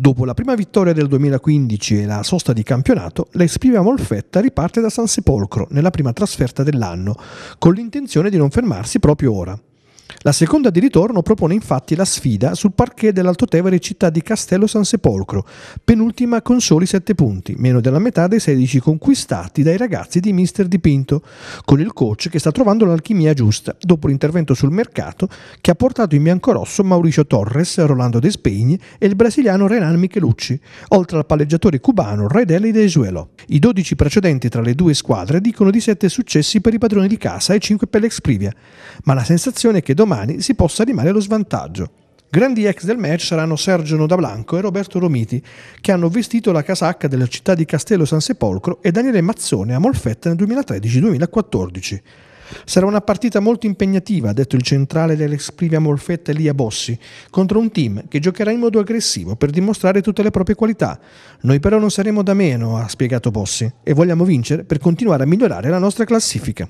Dopo la prima vittoria del 2015 e la sosta di campionato, l'Espria Molfetta riparte da San Sepolcro nella prima trasferta dell'anno, con l'intenzione di non fermarsi proprio ora. La seconda di ritorno propone infatti la sfida sul parquet dell'Alto Tevere città di Castello San Sepolcro, penultima con soli 7 punti, meno della metà dei 16 conquistati dai ragazzi di Mister Dipinto, con il coach che sta trovando l'alchimia giusta dopo l'intervento sul mercato che ha portato in biancorosso Mauricio Torres, Rolando Despegni e il brasiliano Renan Michelucci, oltre al palleggiatore cubano Redeli De Suelo. I 12 precedenti tra le due squadre dicono di 7 successi per i padroni di casa e 5 per l'ex Privia, ma la sensazione è che domani domani si possa rimanere allo svantaggio. Grandi ex del match saranno Sergio Nodablanco e Roberto Romiti, che hanno vestito la casacca della città di Castello San Sepolcro e Daniele Mazzone a Molfetta nel 2013-2014. Sarà una partita molto impegnativa, ha detto il centrale dell'ex Privia Molfetta Elia Bossi, contro un team che giocherà in modo aggressivo per dimostrare tutte le proprie qualità. Noi però non saremo da meno, ha spiegato Bossi, e vogliamo vincere per continuare a migliorare la nostra classifica.